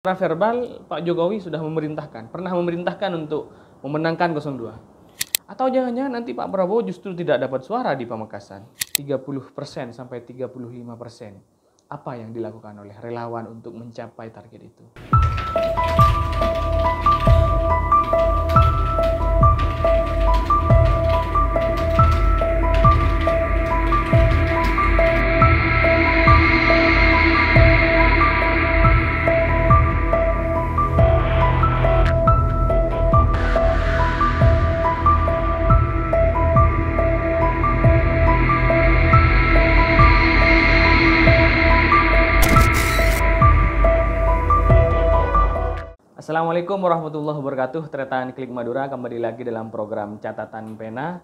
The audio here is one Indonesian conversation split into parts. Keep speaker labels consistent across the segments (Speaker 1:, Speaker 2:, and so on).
Speaker 1: Secara verbal, Pak Jokowi sudah memerintahkan, pernah memerintahkan untuk memenangkan 02. Atau jangan-jangan nanti Pak Prabowo justru tidak dapat suara di Pamekasan. 30% sampai 35%. Apa yang dilakukan oleh relawan untuk mencapai target itu? Assalamualaikum warahmatullahi wabarakatuh. Tretan Klik Madura kembali lagi dalam program Catatan Pena.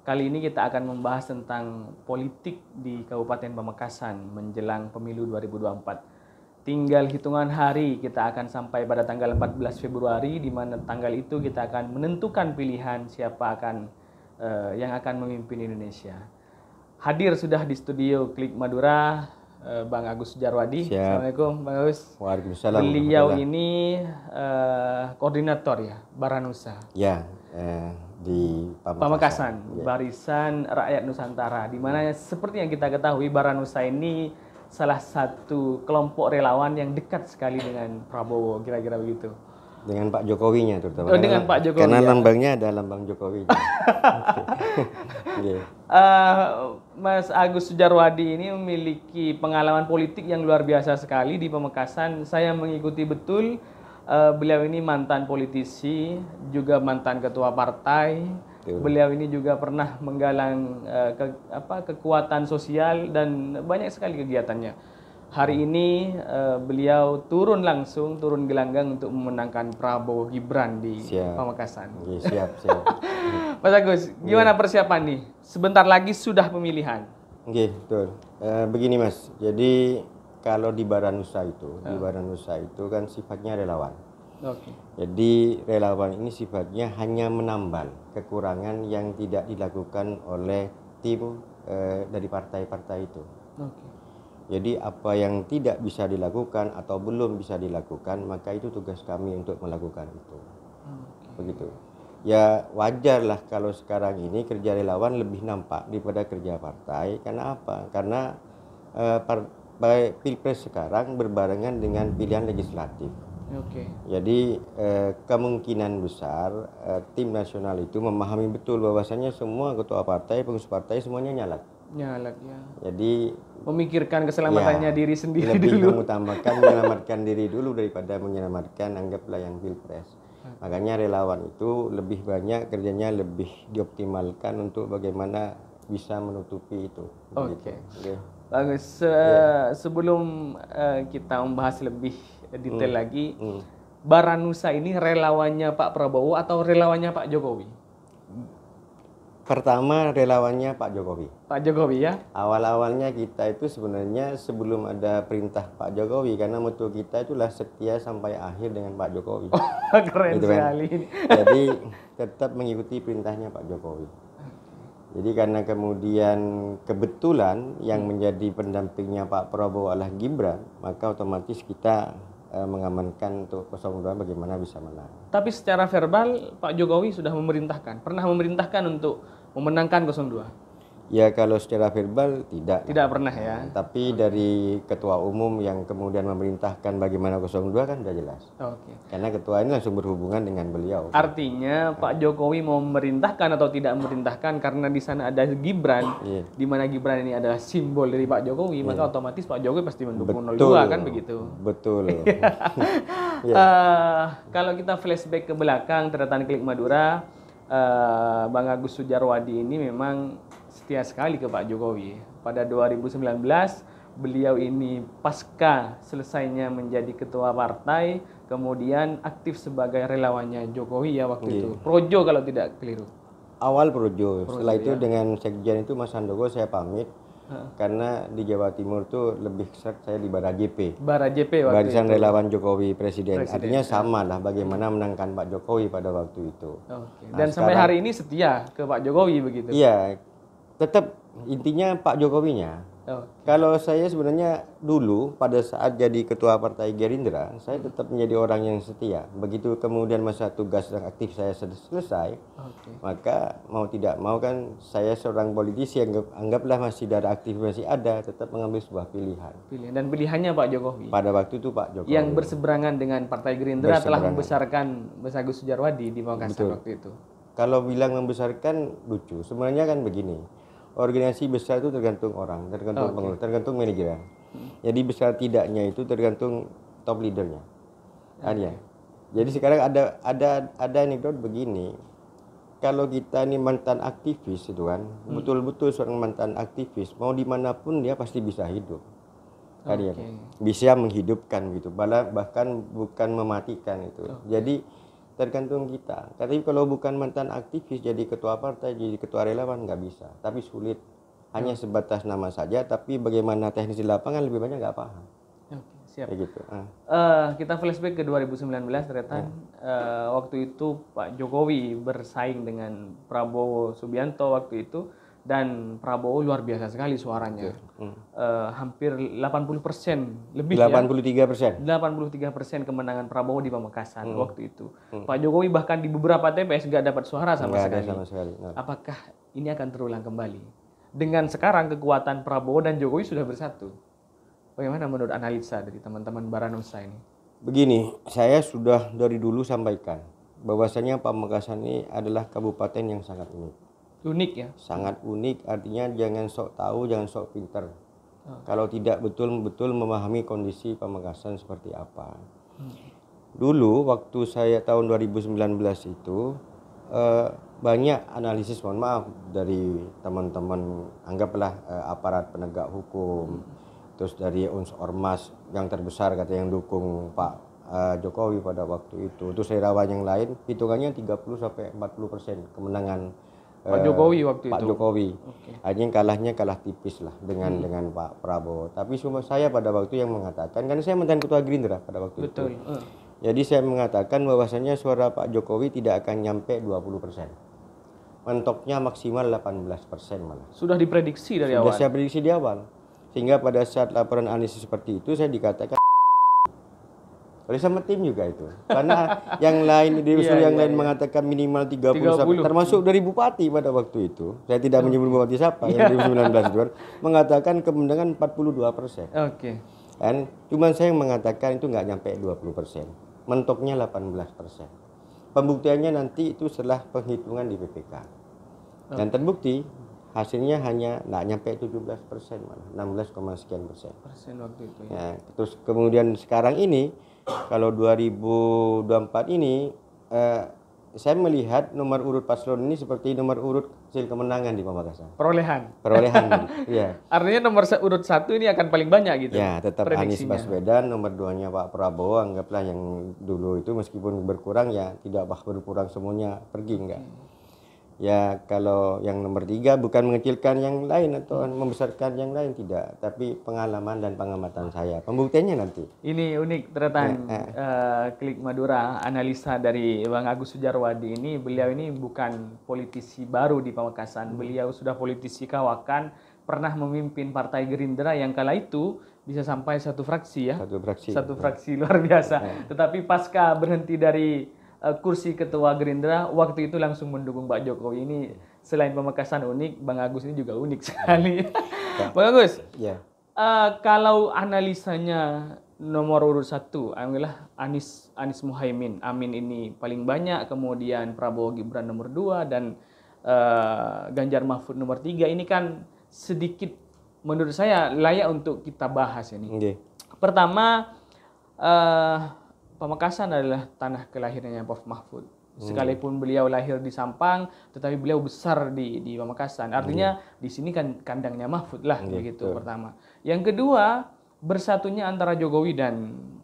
Speaker 1: Kali ini kita akan membahas tentang politik di Kabupaten Pamekasan menjelang pemilu 2024. Tinggal hitungan hari kita akan sampai pada tanggal 14 Februari di mana tanggal itu kita akan menentukan pilihan siapa akan eh, yang akan memimpin Indonesia. Hadir sudah di studio Klik Madura Eh, Bang Agus Jarwadi. Siap. Assalamualaikum Bang Agus. Waalaikumsalam. Beliau ini uh, koordinator ya Baranusa.
Speaker 2: Ya eh, di Pamekasan. Pamekasan
Speaker 1: ya. Barisan Rakyat Nusantara. Di mana seperti yang kita ketahui Baranusa ini salah satu kelompok relawan yang dekat sekali dengan Prabowo kira-kira begitu.
Speaker 2: Dengan Pak Jokowinya terutama. Oh, dengan Pak Jokowi. Karena ya. lambangnya ada lambang Jokowi. okay. yeah.
Speaker 1: uh, Mas Agus Sujarwadi ini memiliki pengalaman politik yang luar biasa sekali di Pemekasan. Saya mengikuti betul uh, beliau ini mantan politisi, juga mantan ketua partai. Yeah. Beliau ini juga pernah menggalang uh, ke, apa, kekuatan sosial dan banyak sekali kegiatannya Hari ini uh, beliau turun langsung, turun gelanggang untuk memenangkan Prabowo Gibran di siap. Pamekasan. Ya, siap, siap. Mas Agus, gimana ya. persiapan nih? Sebentar lagi sudah pemilihan.
Speaker 2: Oke, betul. Uh, begini Mas, jadi kalau di Baranusa itu, uh. di ah. Baranusa itu kan sifatnya relawan. Okay. Jadi relawan ini sifatnya hanya menambal kekurangan yang tidak dilakukan oleh tim uh, dari partai-partai itu. Okay. Jadi apa yang tidak bisa dilakukan atau belum bisa dilakukan, maka itu tugas kami untuk melakukan itu. Begitu. Ya wajarlah kalau sekarang ini kerja relawan lebih nampak daripada kerja partai. Karena apa? Karena eh, pilpres sekarang berbarengan dengan pilihan legislatif. Okay. Jadi eh, kemungkinan besar eh, tim nasional itu memahami betul bahwasannya semua ketua partai, pengurus partai semuanya nyalak.
Speaker 1: Nyalek ya. Jadi memikirkan keselamatannya ya, diri sendiri lebih dulu. mengutamakan menyelamatkan
Speaker 2: diri dulu daripada menyelamatkan anggaplah yang pilpres. Makanya relawan itu lebih banyak kerjanya lebih dioptimalkan untuk bagaimana bisa menutupi itu. Oke. Okay. Okay.
Speaker 1: Bagus. Se yeah. Sebelum uh, kita membahas lebih detail mm. lagi, mm. Baranusa ini relawannya Pak Prabowo atau relawannya Pak Jokowi?
Speaker 2: Pertama relawannya Pak Jokowi. Pak Jokowi ya. Awal-awalnya kita itu sebenarnya sebelum ada perintah Pak Jokowi karena mutu kita itulah setia sampai akhir dengan Pak Jokowi. Oh, keren gitu kan? sekali. Jadi tetap mengikuti perintahnya Pak Jokowi. Jadi karena kemudian kebetulan yang hmm. menjadi pendampingnya Pak Prabowo adalah Gibran, maka otomatis kita eh, mengamankan untuk 02 bagaimana bisa menang.
Speaker 1: Tapi secara verbal Pak Jokowi sudah memerintahkan, pernah memerintahkan untuk memenangkan 02?
Speaker 2: Ya kalau secara verbal tidak. Tidak pernah ya. tapi okay. dari ketua umum yang kemudian memerintahkan bagaimana 02 kan sudah jelas. Oke. Okay. Karena ketua ini langsung berhubungan dengan beliau.
Speaker 1: Artinya kan. Pak Jokowi mau memerintahkan atau tidak memerintahkan karena di sana ada Gibran, yeah. di mana Gibran ini adalah simbol dari Pak Jokowi, yeah. maka iya. otomatis Pak Jokowi pasti mendukung Betul. 02 kan begitu.
Speaker 2: Betul. yeah. Iya.
Speaker 1: uh, kalau kita flashback ke belakang, catatan klik Madura, uh, Bang Agus Sujarwadi ini memang setia sekali ke Pak Jokowi. Pada 2019 beliau ini pasca selesainya menjadi ketua partai, kemudian aktif sebagai relawannya Jokowi ya waktu yeah. itu. Projo kalau tidak keliru.
Speaker 2: Awal Projo, Projo setelah ya. itu dengan sekjen itu Mas Handoko saya pamit karena di Jawa Timur tuh lebih sering saya di Bara JP. Bara JP waktu Barisan itu. Relawan Jokowi Presiden. Presiden. Artinya ya. sama lah bagaimana menangkan Pak Jokowi pada waktu itu. Okay. Nah, Dan nah, sampai hari
Speaker 1: ini setia ke Pak Jokowi begitu. Iya.
Speaker 2: Tetap intinya Pak Jokowinya Oh. Kalau saya sebenarnya dulu pada saat jadi ketua partai Gerindra, saya tetap menjadi orang yang setia. Begitu kemudian masa tugas dan aktif saya selesai, okay. maka mau tidak mau kan saya seorang politisi yang anggaplah masih darah aktif masih ada, tetap mengambil sebuah pilihan.
Speaker 1: Pilihan dan pilihannya Pak Jokowi.
Speaker 2: Pada waktu itu Pak Jokowi. Yang
Speaker 1: berseberangan dengan partai Gerindra telah membesarkan Mas Agus Sujarwadi di Makassar waktu itu. Kalau bilang
Speaker 2: membesarkan lucu, sebenarnya kan begini organisasi besar itu tergantung orang, tergantung oh, okay. pengurus, tergantung manajer. Hmm. Jadi besar tidaknya itu tergantung top leadernya. Okay. Ya. Jadi sekarang ada ada ada anekdot begini. Kalau kita ini mantan aktivis itu kan, hmm. betul-betul seorang mantan aktivis, mau dimanapun dia pasti bisa hidup. okay. Bisa menghidupkan gitu, bahkan bukan mematikan itu. Okay. Jadi tergantung kita tapi kalau bukan mantan aktivis jadi ketua partai jadi ketua relawan nggak bisa tapi sulit hanya hmm. sebatas nama saja tapi bagaimana teknis di lapangan lebih banyak nggak paham
Speaker 1: Oke siap Kayak gitu Ah. Uh, kita flashback ke 2019 ternyata uh. Uh, waktu itu Pak Jokowi bersaing dengan Prabowo Subianto waktu itu dan Prabowo luar biasa sekali suaranya. Hmm. Uh, hampir 80 persen lebih 83 ya. persen. Ya? 83 persen kemenangan Prabowo di Pamekasan hmm. waktu itu. Hmm. Pak Jokowi bahkan di beberapa TPS nggak dapat suara sama sekali. sama sekali. Nah. Apakah ini akan terulang kembali? Dengan sekarang kekuatan Prabowo dan Jokowi sudah bersatu. Bagaimana menurut analisa dari teman-teman Baranusa ini?
Speaker 2: Begini, saya sudah dari dulu sampaikan bahwasanya Pamekasan ini adalah kabupaten yang sangat unik unik ya sangat unik artinya jangan sok tahu jangan sok pinter hmm. kalau tidak betul-betul memahami kondisi pemegasan seperti apa hmm. dulu waktu saya tahun 2019 itu eh, banyak analisis mohon maaf dari teman-teman anggaplah eh, aparat penegak hukum hmm. terus dari uns ormas yang terbesar kata yang dukung Pak eh, Jokowi pada waktu itu. Terus rawan yang lain hitungannya 30 sampai 40 persen kemenangan Pak Jokowi waktu Pak itu. Pak Jokowi. Okay. Anjing kalahnya kalah tipis lah dengan hmm. dengan Pak Prabowo. Tapi semua saya pada waktu yang mengatakan karena saya mantan ketua Gerindra pada waktu Betul. itu. Uh. Eh. Jadi saya mengatakan bahwasanya suara Pak Jokowi tidak akan nyampe 20%. Mentoknya maksimal 18% malah. Sudah diprediksi dari Sudah awal. Sudah saya prediksi di awal. Sehingga pada saat laporan analisis seperti itu saya dikatakan oleh sama tim juga itu. Karena yang lain di iya, usul yeah, yang yeah, lain yeah. mengatakan minimal 30, 30. Sampai, termasuk dari bupati pada waktu itu. Saya tidak oh. menyebut bupati siapa yang 2019 iya. itu mengatakan kemenangan 42 persen. Oke. Okay. Dan cuman saya yang mengatakan itu nggak nyampe 20 persen, mentoknya 18 persen. Pembuktiannya nanti itu setelah penghitungan di PPK. Okay. Dan oh. terbukti hasilnya hanya nggak nyampe 17 persen malah 16, sekian persen.
Speaker 1: Persen waktu itu. Ya. ya
Speaker 2: terus kemudian sekarang ini kalau 2024 ini eh, saya melihat nomor urut paslon ini seperti nomor urut hasil kemenangan di Pamekasan. Perolehan. Perolehan. Iya.
Speaker 1: Artinya nomor urut satu ini akan paling banyak gitu. Ya, tetap Anies Baswedan,
Speaker 2: nomor duanya Pak Prabowo anggaplah yang dulu itu meskipun berkurang ya tidak bah berkurang semuanya pergi enggak. Hmm ya kalau yang nomor tiga bukan mengecilkan yang lain atau hmm. membesarkan yang lain tidak tapi pengalaman dan pengamatan saya pembuktiannya nanti
Speaker 1: ini unik ternyata eh, eh, eh. klik Madura analisa dari Bang Agus Sujarwadi ini beliau ini bukan politisi baru di Pamekasan hmm. beliau sudah politisi kawakan pernah memimpin Partai Gerindra yang kala itu bisa sampai satu fraksi ya satu fraksi satu fraksi luar biasa eh. eh. tetapi pasca berhenti dari Eh, kursi ketua Gerindra waktu itu langsung mendukung Pak Jokowi ini selain pemekasan unik Bang Agus ini juga unik sekali ya. Bang Agus ya. uh, kalau analisanya nomor urut satu alhamdulillah anis anis Muhaimin Amin ini paling banyak kemudian Prabowo Gibran nomor dua dan uh, Ganjar Mahfud nomor tiga ini kan sedikit menurut saya layak untuk kita bahas ini okay. pertama uh, Pemekasan adalah tanah kelahirannya Prof Mahfud. Hmm. Sekalipun beliau lahir di Sampang, tetapi beliau besar di di Pamekasan. Artinya hmm. di sini kan kandangnya Mahfud lah hmm. begitu hmm. pertama. Yang kedua, bersatunya antara Jokowi dan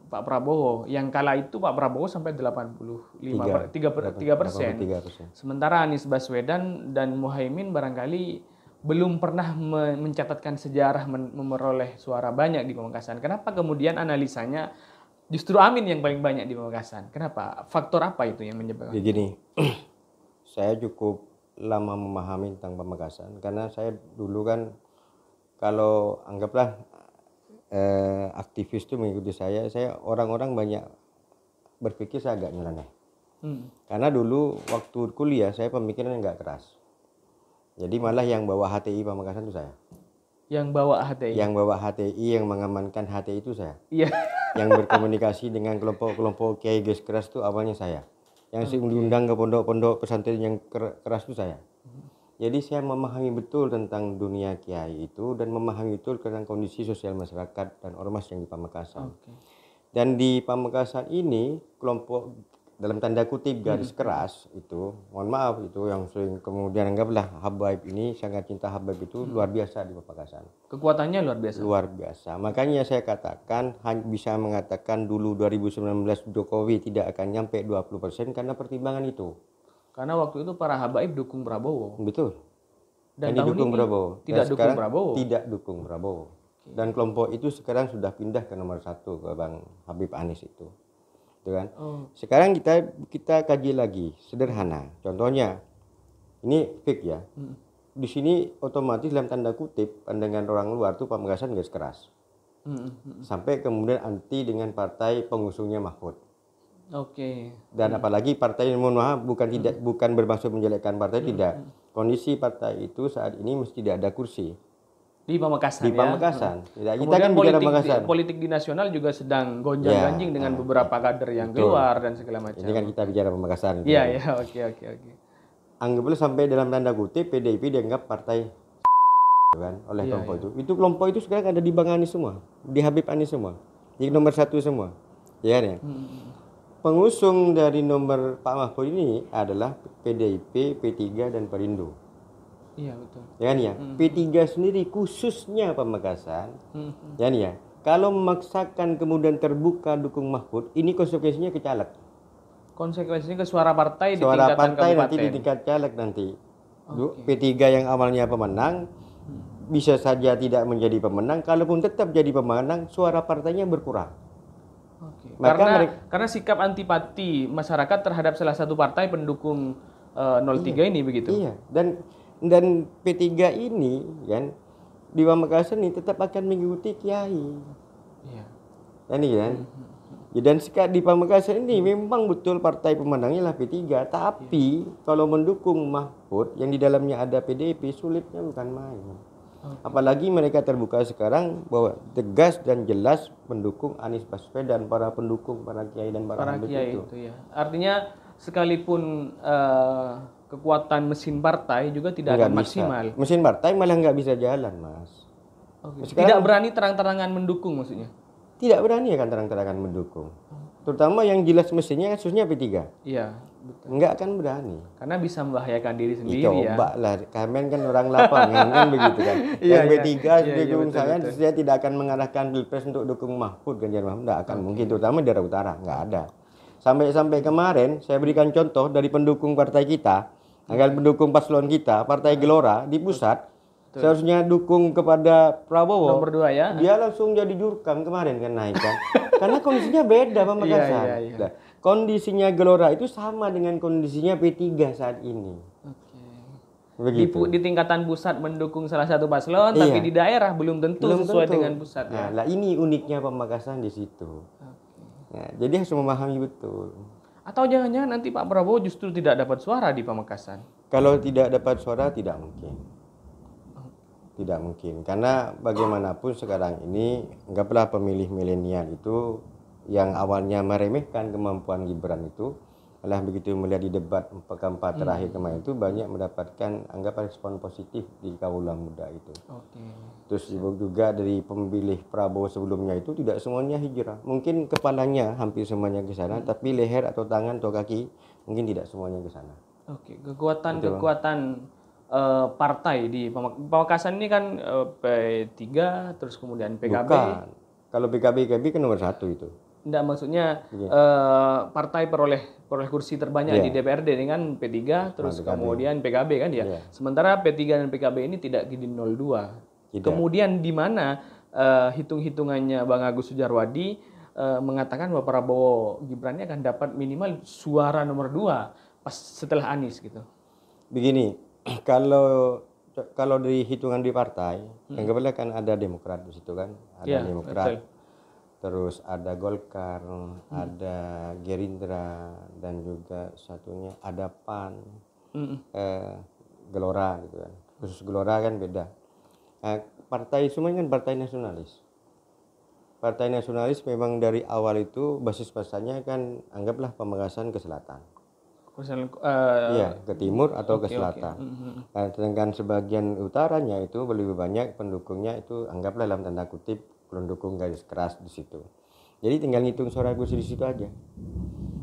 Speaker 1: Pak Prabowo. Yang kala itu Pak Prabowo sampai 85 3 per, 3, 3 persen. Sementara Anies Baswedan dan Muhaimin barangkali belum pernah mencatatkan sejarah memperoleh suara banyak di Pemekasan. Kenapa kemudian analisanya Justru Amin yang paling banyak di Pamekasan. Kenapa? Faktor apa itu yang menyebabkan? Begini,
Speaker 2: ya, saya cukup lama memahami tentang Pamekasan karena saya dulu kan kalau anggaplah eh, aktivis itu mengikuti saya, saya orang-orang banyak berpikir saya agak nyeleneh. Hmm. Karena dulu waktu kuliah saya pemikirannya nggak keras. Jadi malah yang bawa HTI Pamekasan itu saya.
Speaker 1: Yang bawa HTI. Yang
Speaker 2: bawa HTI yang mengamankan HTI itu saya. Iya yang berkomunikasi dengan kelompok-kelompok kiai gas keras itu awalnya saya. Yang okay. diundang ke pondok-pondok pesantren yang keras itu saya. Jadi saya memahami betul tentang dunia kiai itu dan memahami betul tentang kondisi sosial masyarakat dan ormas yang di Pamekasan. Okay. Dan di Pamekasan ini kelompok dalam tanda kutip garis hmm. keras itu mohon maaf itu yang sering kemudian anggaplah Habib ini sangat cinta Habib itu hmm. luar biasa di Papakasan
Speaker 1: kekuatannya luar biasa luar biasa
Speaker 2: makanya saya katakan hanya bisa mengatakan dulu 2019 Jokowi tidak akan nyampe 20% karena pertimbangan itu
Speaker 1: karena waktu itu para Habaib dukung
Speaker 2: Prabowo betul
Speaker 1: dan, didukung Prabowo tidak dan dukung
Speaker 2: Prabowo tidak dukung Prabowo dan kelompok itu sekarang sudah pindah ke nomor satu ke Bang Habib Anies itu gitu kan. Oh. Sekarang kita kita kaji lagi sederhana. Contohnya ini fik ya. Hmm. Di sini otomatis dalam tanda kutip pandangan orang luar tuh pemegasan gas keras. Hmm, hmm. Hmm. Sampai kemudian anti dengan partai pengusungnya Mahfud.
Speaker 1: Oke. Okay. Dan hmm.
Speaker 2: apalagi partai mohon maaf bukan tidak hmm. bukan bermaksud menjelekkan partai hmm, tidak. Kondisi partai itu saat ini mesti tidak ada kursi
Speaker 1: di Pamekasan. Di ya. Pamekasan. Ya. Kemudian kita kan politik, Pamekasan. Di, politik di nasional juga sedang gonjang-ganjing ya, dengan beberapa kader yang betul. keluar dan segala macam. Ini kan
Speaker 2: kita bicara Pamekasan. Iya, iya,
Speaker 1: oke, oke, oke.
Speaker 2: Anggaplah sampai dalam tanda kutip PDIP dianggap partai kan oleh ya, kelompok ya. itu. Itu kelompok itu sekarang ada di Bang Anies semua, di Habib Anies semua. di nomor satu semua. Iya, kan ya? Hmm. hmm. Pengusung dari nomor Pak Mahfud ini adalah PDIP, P3 dan Perindo.
Speaker 1: Iya betul. Ya kan ya. Hmm. P3
Speaker 2: sendiri khususnya pemegasan, hmm, hmm. Ya kan ya. Kalau memaksakan kemudian terbuka dukung Mahfud, ini konsekuensinya ke caleg.
Speaker 1: Konsekuensinya ke suara partai suara di partai nanti di tingkat
Speaker 2: caleg nanti. Okay. P3 yang awalnya pemenang hmm. bisa saja tidak menjadi pemenang, kalaupun tetap jadi pemenang, suara partainya berkurang. Okay. karena mereka,
Speaker 1: karena sikap antipati masyarakat terhadap salah satu partai pendukung uh, eh, 03 iya, ini begitu. Iya,
Speaker 2: dan dan P3 ini kan di Pamekasan ini tetap akan mengikuti kiai. Iya. Kan iya kan? Mm-hmm. Ya, dan sekat di Pamekasan ini hmm. memang betul partai pemenangnya lah P3, tapi ya. kalau mendukung Mahfud yang di dalamnya ada PDIP sulitnya bukan main. Okay. Apalagi mereka terbuka sekarang bahwa tegas dan jelas mendukung Anies Baswedan, para pendukung, para kiai dan para, para kiai itu. itu ya.
Speaker 1: Artinya sekalipun uh, kekuatan mesin partai juga tidak nggak akan maksimal.
Speaker 2: Mesin partai malah nggak bisa jalan, Mas. Okay. Nah, sekarang, tidak berani
Speaker 1: terang-terangan mendukung maksudnya?
Speaker 2: Tidak berani akan terang-terangan mendukung. Terutama yang jelas mesinnya kan susunya P3. Iya. Nggak Enggak akan berani.
Speaker 1: Karena bisa membahayakan diri sendiri Coba ya. Coba
Speaker 2: lah, kalian kan orang lapangan kan begitu kan. Iya, yang B3 iya. Iya, iya, dukung iya, saya, betul. saya tidak akan mengarahkan Pilpres untuk dukung Mahfud Ganjar Mahfud. Enggak akan okay. mungkin, terutama di daerah utara. Enggak ada. Sampai-sampai kemarin, saya berikan contoh dari pendukung partai kita, agar mendukung paslon kita, Partai Gelora di pusat, Betul. seharusnya dukung kepada Prabowo. Nomor dua ya. Dia langsung jadi jurkam kemarin kan naik kan. Karena kondisinya beda Pak iya, Makassar. Iya, iya, iya. Kondisinya Gelora itu sama dengan kondisinya P3 saat ini.
Speaker 1: Begitu. Di, di tingkatan pusat mendukung salah satu paslon, iya. tapi di daerah belum tentu belum sesuai tentu. dengan pusat. Nah, ya. lah ini
Speaker 2: uniknya pemakasan di situ. Okay. Nah, jadi harus memahami betul.
Speaker 1: Atau jangan-jangan nanti Pak Prabowo justru tidak dapat suara di Pamekasan?
Speaker 2: Kalau tidak dapat suara tidak mungkin. Tidak mungkin karena bagaimanapun sekarang ini anggaplah pemilih milenial itu yang awalnya meremehkan kemampuan Gibran itu malah begitu melihat di debat keempat terakhir hmm. kemarin itu banyak mendapatkan anggapan respon positif di kaulah muda itu. Okay. Terus juga dari pemilih Prabowo sebelumnya itu tidak semuanya hijrah. Mungkin kepalanya hampir semuanya ke sana, hmm. tapi leher atau tangan atau kaki mungkin tidak semuanya ke sana.
Speaker 1: Oke, okay. kekuatan kekuatan eh, partai di Pamekasan ini kan eh, P3 terus kemudian PKB. Bukan.
Speaker 2: Kalau PKB PKB kan nomor satu itu.
Speaker 1: Enggak maksudnya yeah. Iya. partai peroleh peroleh kursi terbanyak yeah. di DPRD dengan P3 terus kemudian PKB kan ya. Yeah. Sementara P3 dan PKB ini tidak di 02. Tidak. Kemudian di mana uh, hitung-hitungannya Bang Agus Sujarwadi uh, mengatakan bahwa Prabowo Gibran ini akan dapat minimal suara nomor dua pas setelah Anies gitu.
Speaker 2: Begini, kalau kalau di hitungan di partai, hmm. anggaplah kan ada Demokrat di situ kan, ada yeah, Demokrat. Betul terus ada Golkar, hmm. ada Gerindra dan juga satunya ada PAN, hmm. eh, Gelora gitu kan. Khusus Gelora kan beda. Eh, partai semuanya kan partai nasionalis. Partai nasionalis memang dari awal itu basis pasannya kan anggaplah pemegasan ke selatan.
Speaker 1: uh, iya, ke timur atau okay, ke selatan. Okay. Mm-hmm.
Speaker 2: Nah, eh, sedangkan sebagian utaranya itu lebih banyak pendukungnya itu anggaplah dalam tanda kutip kulon dukung garis keras di situ jadi tinggal ngitung suara kursi di situ aja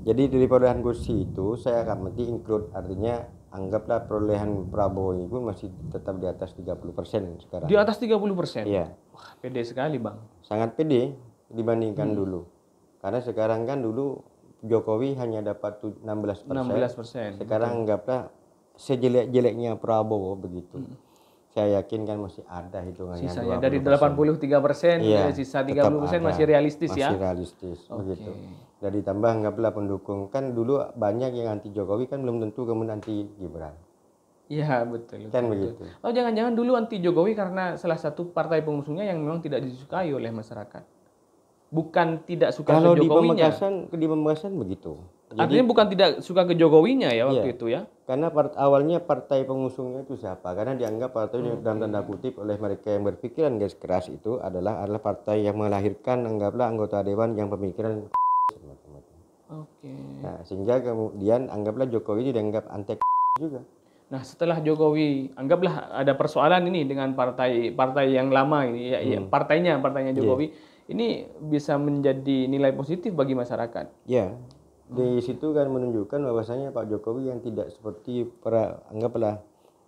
Speaker 2: jadi dari perolehan kursi itu saya akan mesti include artinya anggaplah perolehan Prabowo itu masih tetap di atas 30% sekarang di atas 30% iya
Speaker 1: Wah, pede sekali bang
Speaker 2: sangat pede dibandingkan hmm. dulu karena sekarang kan dulu Jokowi hanya dapat 16 persen. 16 persen. Sekarang anggaplah sejelek-jeleknya Prabowo begitu. Hmm saya yakin kan masih ada hitungannya Sisanya delapan dari 83 persen iya, sisa 30 persen masih realistis masih ya masih realistis okay. begitu tambah ditambah anggaplah pendukung kan dulu banyak yang anti Jokowi kan belum tentu kemudian anti Gibran
Speaker 1: Iya betul. Kan betul. begitu. Oh jangan-jangan dulu anti Jokowi karena salah satu partai pengusungnya yang memang tidak disukai oleh masyarakat. Bukan tidak suka Kalau di Pemekasan,
Speaker 2: di Pemekasan begitu. Jadi, Artinya
Speaker 1: bukan tidak suka ke Jokowinya ya waktu iya, itu ya? Karena part,
Speaker 2: awalnya partai pengusungnya itu siapa? Karena dianggap partai hmm. dalam tanda kutip oleh mereka yang berpikiran garis keras itu adalah adalah partai yang melahirkan anggaplah anggota dewan yang pemikiran Oke. Okay. Nah, sehingga kemudian anggaplah Jokowi itu dianggap antek
Speaker 1: juga. Nah, setelah Jokowi anggaplah ada persoalan ini dengan partai partai yang lama ini ya, ya hmm. partainya partainya iya. Jokowi yeah. ini bisa menjadi nilai positif bagi masyarakat.
Speaker 2: Ya di situ kan menunjukkan bahwasanya Pak Jokowi yang tidak seperti para anggaplah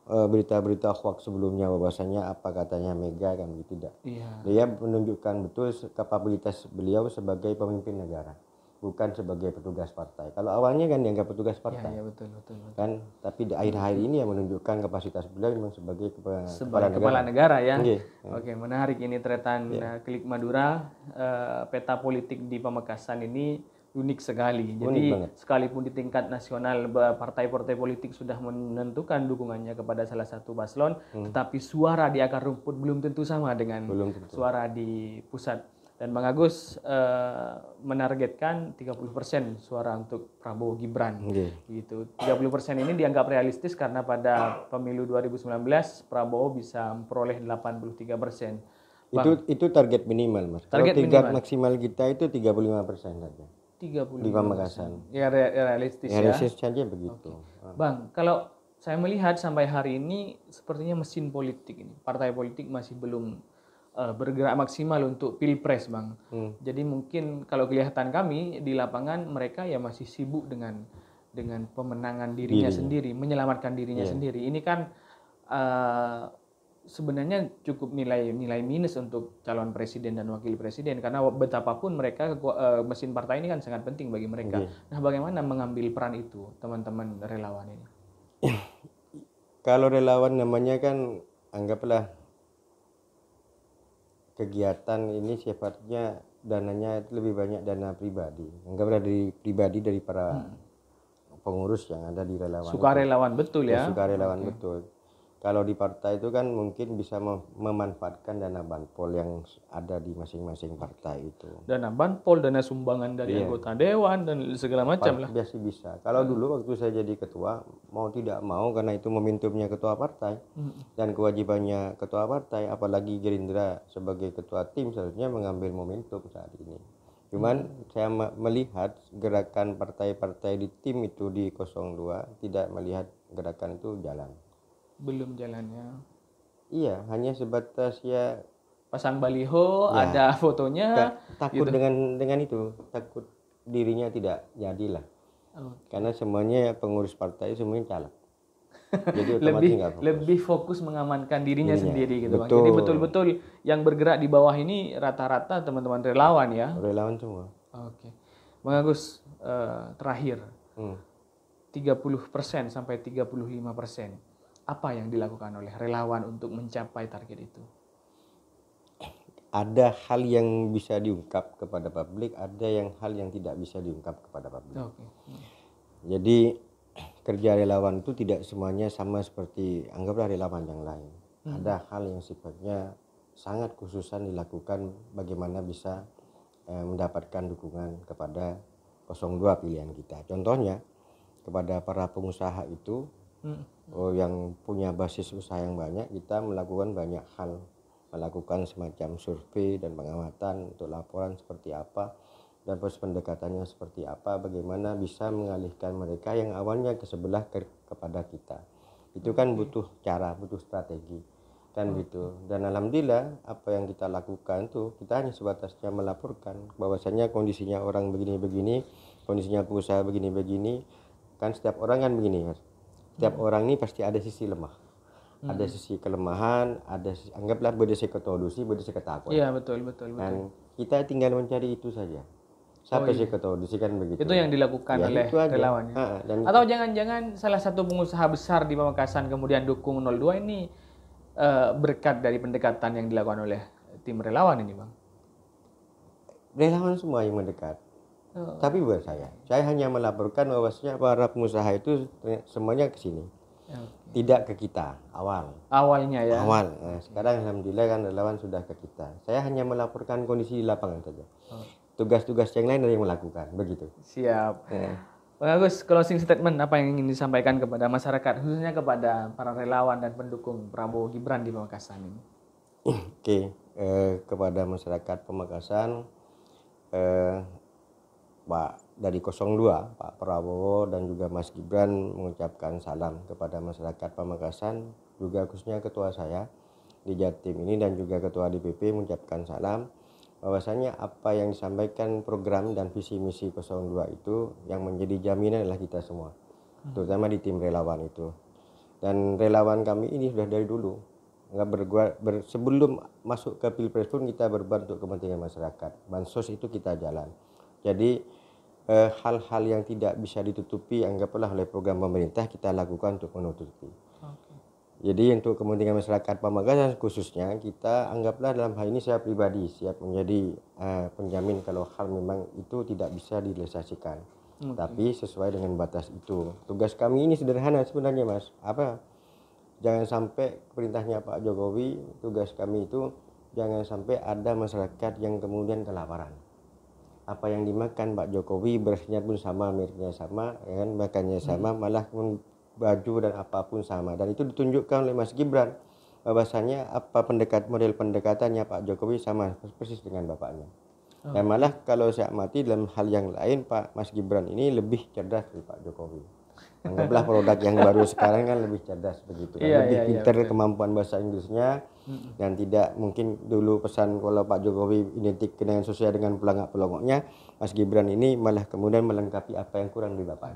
Speaker 2: eh, berita-berita hoax sebelumnya bahwasanya apa katanya Mega kan gitu tidak. Iya. Dia menunjukkan betul kapabilitas beliau sebagai pemimpin negara, bukan sebagai petugas partai. Kalau awalnya kan dianggap petugas iya, partai. Iya, iya betul, betul, betul. Kan tapi di akhir-akhir ini yang menunjukkan kapasitas beliau memang sebagai kepala, sebagai kepala negara. negara ya. Okay. Iya.
Speaker 1: Oke, menarik ini tretan yeah. Iya. Klik Madura uh, peta politik di Pamekasan ini unik sekali. Jadi banget. sekalipun di tingkat nasional partai-partai politik sudah menentukan dukungannya kepada salah satu paslon, hmm. tetapi suara di akar rumput belum tentu sama dengan belum tentu. suara di pusat. Dan Bang Agus eh, tiga menargetkan 30% suara untuk Prabowo Gibran. Okay. Gitu. 30% ini dianggap realistis karena pada pemilu 2019 Prabowo bisa memperoleh 83%. Bang, itu
Speaker 2: itu target minimal, Mas. Target Kalau tingkat minimal. maksimal kita itu 35% saja. Di Pamekasan.
Speaker 1: Ya realistis ya. Realistis
Speaker 2: saja begitu.
Speaker 1: Okay. Bang, kalau saya melihat sampai hari ini sepertinya mesin politik ini, partai politik masih belum uh, bergerak maksimal untuk pilpres, Bang. Hmm. Jadi mungkin kalau kelihatan kami di lapangan mereka ya masih sibuk dengan dengan pemenangan dirinya Diri. sendiri, menyelamatkan dirinya yeah. sendiri. Ini kan uh, sebenarnya cukup nilai nilai minus untuk calon presiden dan wakil presiden karena betapapun mereka eh, mesin partai ini kan sangat penting bagi mereka. Iya. Nah, bagaimana mengambil peran itu teman-teman relawan ini?
Speaker 2: Kalau relawan namanya kan anggaplah kegiatan ini sifatnya dananya lebih banyak dana pribadi. Anggaplah dari pribadi dari para hmm. pengurus yang ada di relawan. Suka relawan betul ya. Iya, sukarelawan okay. Hmm. betul kalau di partai itu kan mungkin bisa memanfaatkan dana banpol yang ada di masing-masing partai itu.
Speaker 1: Dana banpol, dana sumbangan dari iya. anggota dewan dan segala macam lah.
Speaker 2: Biasa bisa. Kalau dulu waktu saya jadi ketua mau tidak mau karena itu momentumnya ketua partai hmm. dan kewajibannya ketua partai apalagi Gerindra sebagai ketua tim seharusnya mengambil momentum saat ini. Cuman hmm. saya melihat gerakan partai-partai di tim itu di 02 tidak melihat gerakan itu jalan
Speaker 1: belum jalannya
Speaker 2: iya hanya sebatas ya pasang baliho ya. ada fotonya Gak, takut gitu. dengan dengan itu takut dirinya tidak jadilah
Speaker 1: oh. karena semuanya pengurus partai semuanya calon. jadi lebih fokus. lebih fokus mengamankan dirinya, dirinya. sendiri gitu betul. bang jadi betul-betul yang bergerak di bawah ini rata-rata teman-teman relawan ya relawan semua oke okay. bang Agus uh, terakhir hmm. 30% sampai 35% apa yang dilakukan oleh relawan untuk mencapai target itu?
Speaker 2: Ada hal yang bisa diungkap kepada publik, ada yang hal yang tidak bisa diungkap kepada publik.
Speaker 1: Okay. Hmm.
Speaker 2: Jadi kerja relawan itu tidak semuanya sama seperti anggaplah relawan yang lain. Hmm. Ada hal yang sifatnya sangat khususan dilakukan bagaimana bisa eh, mendapatkan dukungan kepada 02 pilihan kita. Contohnya kepada para pengusaha itu hmm. oh, yang punya basis usaha yang banyak kita melakukan banyak hal melakukan semacam survei dan pengamatan untuk laporan seperti apa dan proses pendekatannya seperti apa bagaimana bisa mengalihkan mereka yang awalnya ke sebelah ke, kepada kita itu kan butuh cara butuh strategi kan hmm. gitu dan alhamdulillah apa yang kita lakukan tuh kita hanya sebatasnya melaporkan bahwasanya kondisinya orang begini-begini kondisinya pengusaha begini-begini kan setiap orang kan begini setiap hmm. orang ini pasti ada sisi lemah. Hmm. Ada sisi kelemahan, ada sisi, anggaplah berdasar ketodusi, berdasar ketakwa. Iya, betul, betul, betul. Dan kita tinggal mencari itu saja. Siapa oh, iya. sih ketolusi kan begitu. Itu yang dilakukan ya, oleh relawannya. Atau
Speaker 1: jangan-jangan salah satu pengusaha besar di Pamekasan kemudian dukung 02 ini uh, berkat dari pendekatan yang dilakukan oleh tim relawan ini, Bang.
Speaker 2: Relawan semua yang mendekat Oh. Tapi buat saya. Saya hanya melaporkan bahwasanya para pengusaha itu semuanya ke sini. Okay. Tidak ke kita awal. Awalnya ya. Awal. Nah, sekarang alhamdulillah kan relawan sudah ke kita. Saya hanya melaporkan kondisi di lapangan saja. Oh. Tugas-tugas oh. yang lain yang melakukan, begitu. Siap. Nah. Iya.
Speaker 1: Bang Agus, closing statement apa yang ingin disampaikan kepada masyarakat, khususnya kepada para relawan dan pendukung Prabowo Gibran di Makassar ini?
Speaker 2: Oke, okay. eh, kepada masyarakat Pemekasan eh, Pak dari 02 Pak Prabowo dan juga Mas Gibran mengucapkan salam kepada masyarakat Pamekasan juga khususnya ketua saya di Jatim ini dan juga ketua DPP mengucapkan salam bahwasanya apa yang disampaikan program dan visi misi 02 itu yang menjadi jaminan adalah kita semua hmm. terutama di tim relawan itu dan relawan kami ini sudah dari dulu nggak berbuat ber, sebelum masuk ke pilpres pun kita berbuat untuk kepentingan masyarakat bansos itu kita jalan jadi eh, hal-hal eh, yang tidak bisa ditutupi anggaplah oleh program pemerintah kita lakukan untuk menutupi. Okay. Jadi untuk kepentingan masyarakat pemagasan khususnya kita anggaplah dalam hal ini saya pribadi siap menjadi eh, penjamin kalau hal memang itu tidak bisa dilestasikan, Okay. Tapi sesuai dengan batas itu. Tugas kami ini sederhana sebenarnya Mas. Apa? Jangan sampai perintahnya Pak Jokowi, tugas kami itu jangan sampai ada masyarakat yang kemudian kelaparan apa yang dimakan Pak Jokowi berasnya pun sama miripnya sama ya kan makannya hmm. sama hmm. malah baju dan apapun sama dan itu ditunjukkan oleh Mas Gibran bahwasanya apa pendekat model pendekatannya Pak Jokowi sama persis dengan bapaknya oh. malah kalau saya amati dalam hal yang lain Pak Mas Gibran ini lebih cerdas dari Pak Jokowi anggaplah produk yang baru sekarang kan lebih cerdas begitu kan. yeah, lebih yeah, iya, pinter yeah, kemampuan bahasa Inggrisnya mm dan tidak mungkin dulu pesan kalau Pak Jokowi identik dengan sosial dengan pelangak-pelongoknya Mas Gibran ini malah kemudian melengkapi apa yang
Speaker 1: kurang di bapak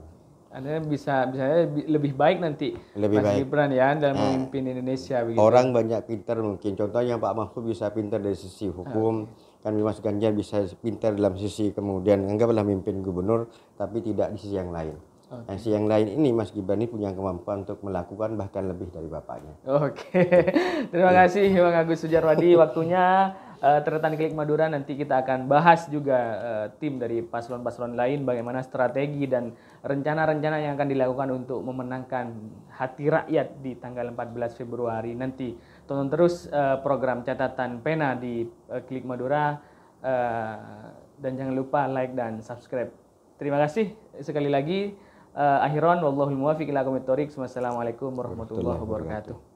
Speaker 1: anda bisa bisa lebih baik nanti lebih Mas baik. Gibran ya dalam nah,
Speaker 2: memimpin Indonesia begitu. Orang banyak pintar mungkin. Contohnya Pak Mahfud bisa pintar dari sisi hukum, okay. Ah. kan Mas Ganjar bisa pintar dalam sisi kemudian anggaplah memimpin gubernur tapi tidak di sisi yang lain. Okay. Nah, si yang lain ini Mas Gibran ini punya kemampuan untuk melakukan bahkan lebih dari bapaknya.
Speaker 1: Oke. Okay. Terima iya. kasih Bang Agus Sujarwadi waktunya uh, eh, terletan klik Madura nanti kita akan bahas juga uh, tim dari paslon-paslon lain bagaimana strategi dan rencana-rencana yang akan dilakukan untuk memenangkan hati rakyat di tanggal 14 Februari nanti. Tonton terus uh, program catatan pena di uh, Klik Madura uh, dan jangan lupa like dan subscribe. Terima kasih sekali lagi uh, akhiran wallahu muwafiq ila aqwamit thoriq. Wassalamualaikum warahmatullahi wabarakatuh.